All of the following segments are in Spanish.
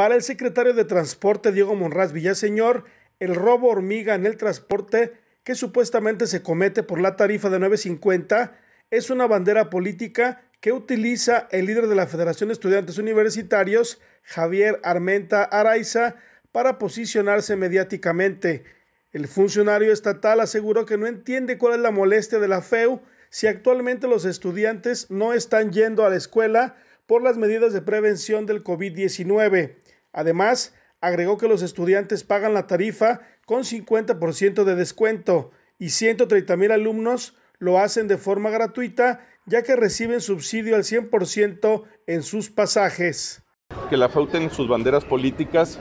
Para el secretario de Transporte Diego Monraz Villaseñor, el robo hormiga en el transporte que supuestamente se comete por la tarifa de 9.50 es una bandera política que utiliza el líder de la Federación de Estudiantes Universitarios, Javier Armenta Araiza, para posicionarse mediáticamente. El funcionario estatal aseguró que no entiende cuál es la molestia de la FEU si actualmente los estudiantes no están yendo a la escuela por las medidas de prevención del COVID-19. Además, agregó que los estudiantes pagan la tarifa con 50% de descuento y 130 mil alumnos lo hacen de forma gratuita ya que reciben subsidio al 100% en sus pasajes. Que la fauten sus banderas políticas.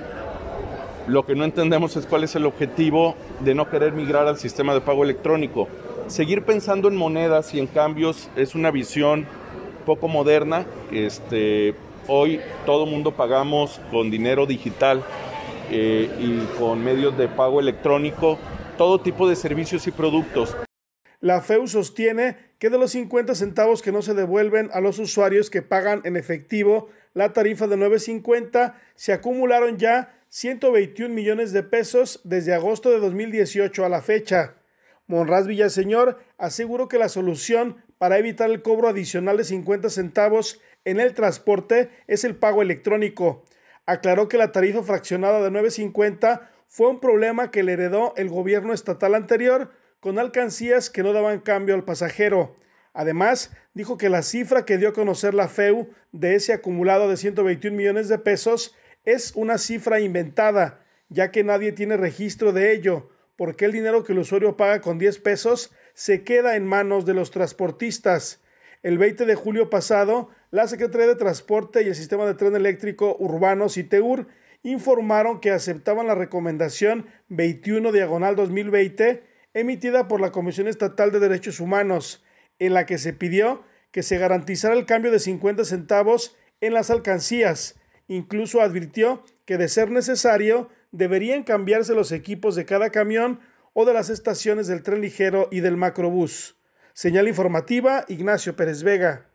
Lo que no entendemos es cuál es el objetivo de no querer migrar al sistema de pago electrónico. Seguir pensando en monedas y en cambios es una visión poco moderna, este, Hoy todo mundo pagamos con dinero digital eh, y con medios de pago electrónico todo tipo de servicios y productos. La FEU sostiene que de los 50 centavos que no se devuelven a los usuarios que pagan en efectivo la tarifa de 9.50, se acumularon ya 121 millones de pesos desde agosto de 2018 a la fecha. Monraz Villaseñor aseguró que la solución para evitar el cobro adicional de 50 centavos en el transporte es el pago electrónico. Aclaró que la tarifa fraccionada de 9.50 fue un problema que le heredó el gobierno estatal anterior con alcancías que no daban cambio al pasajero. Además, dijo que la cifra que dio a conocer la FEU de ese acumulado de 121 millones de pesos es una cifra inventada, ya que nadie tiene registro de ello, porque el dinero que el usuario paga con 10 pesos se queda en manos de los transportistas. El 20 de julio pasado, la Secretaría de Transporte y el Sistema de Tren Eléctrico Urbano, CITEUR, informaron que aceptaban la recomendación 21 diagonal 2020 emitida por la Comisión Estatal de Derechos Humanos, en la que se pidió que se garantizara el cambio de 50 centavos en las alcancías. Incluso advirtió que de ser necesario deberían cambiarse los equipos de cada camión o de las estaciones del tren ligero y del macrobús. Señal informativa, Ignacio Pérez Vega.